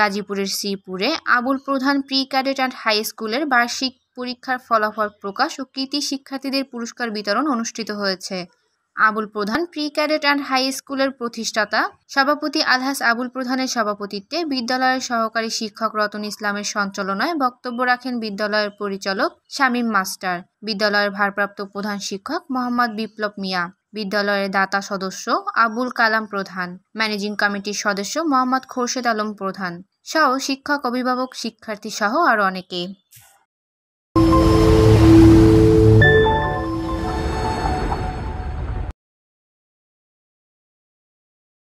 গাজীপুরের শ্রীপুরে আবুল প্রধান pre cadet and high স্কুলের বার্ষিক পরীক্ষার ফলাফল প্রকাশ ও কৃতি শিক্ষার্থীদের পুরস্কার বিতরণ অনুষ্ঠিত হয়েছে আবুল প্রধান প্রি ক্যাডেট অ্যান্ড হাই স্কুলের প্রতিষ্ঠাতা সভাপতি আলহাস আবুল প্রধানের সভাপতিত্বে বিদ্যালয়ের সহকারী শিক্ষক রতন ইসলামের সঞ্চালনায় বক্তব্য রাখেন বিদ্যালয়ের পরিচালক শামীম মাস্টার বিদ্যালয়ের ভারপ্রাপ্ত প্রধান শিক্ষক মোহাম্মদ বিপ্লব মিয়া বিদ্যালয়ের দাতা সদস্য আবুল কালাম প্রধান ম্যানেজিং কমিটির সদস্য মোহাম্মদ খোরশেদ আলম প্রধান সহ শিক্ষক অভিভাবক শিক্ষার্থী সহ আরও অনেকে